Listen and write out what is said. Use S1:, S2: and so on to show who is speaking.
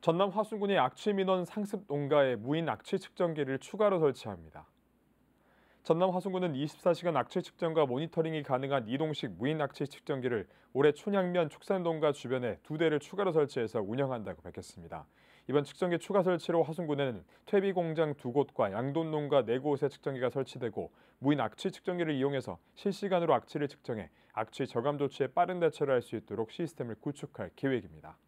S1: 전남 화순군이 악취 민원 상습 농가에 무인 악취 측정기를 추가로 설치합니다. 전남 화성군은 24시간 악취 측정과 모니터링이 가능한 이동식 무인 악취 측정기를 올해 촌양면 축산동과 주변에 두 대를 추가로 설치해서 운영한다고 밝혔습니다. 이번 측정기 추가 설치로 화성군에는 퇴비 공장 두 곳과 양돈농가 네 곳에 측정기가 설치되고 무인 악취 측정기를 이용해서 실시간으로 악취를 측정해 악취 저감 조치에 빠른 대처를 할 수 있도록 시스템을 구축할 계획입니다.